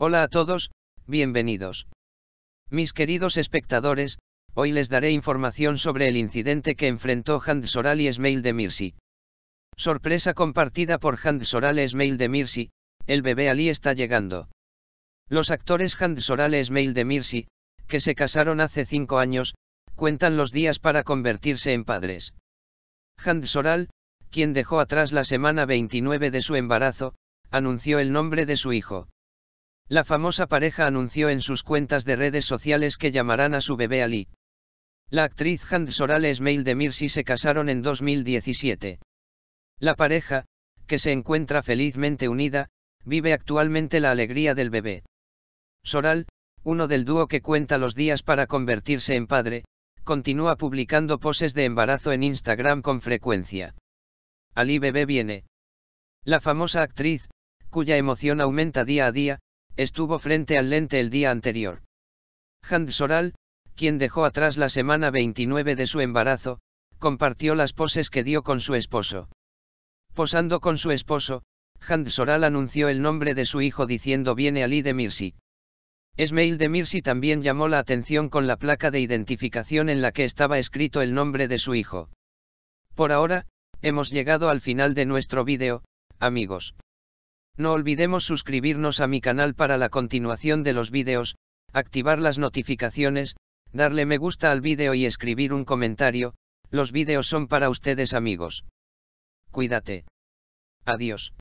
Hola a todos, bienvenidos. Mis queridos espectadores, hoy les daré información sobre el incidente que enfrentó Hans Soral y Esmail de Mirsi. Sorpresa compartida por Hans Soral Esmail de Mirsi, el bebé Ali está llegando. Los actores Hans Soral Esmail de Mirsi, que se casaron hace cinco años, cuentan los días para convertirse en padres. Hans Soral, quien dejó atrás la semana 29 de su embarazo, anunció el nombre de su hijo. La famosa pareja anunció en sus cuentas de redes sociales que llamarán a su bebé Ali. La actriz Hand Soral mail de Mirsi se casaron en 2017. La pareja, que se encuentra felizmente unida, vive actualmente la alegría del bebé. Soral, uno del dúo que cuenta los días para convertirse en padre, continúa publicando poses de embarazo en Instagram con frecuencia. Ali Bebé viene. La famosa actriz, cuya emoción aumenta día a día, estuvo frente al lente el día anterior. Hans Soral, quien dejó atrás la semana 29 de su embarazo, compartió las poses que dio con su esposo. Posando con su esposo, Hand Soral anunció el nombre de su hijo diciendo viene Ali de Mirsi. Esmail de Mirsi también llamó la atención con la placa de identificación en la que estaba escrito el nombre de su hijo. Por ahora, hemos llegado al final de nuestro vídeo, amigos. No olvidemos suscribirnos a mi canal para la continuación de los vídeos, activar las notificaciones, darle me gusta al vídeo y escribir un comentario, los vídeos son para ustedes amigos. Cuídate. Adiós.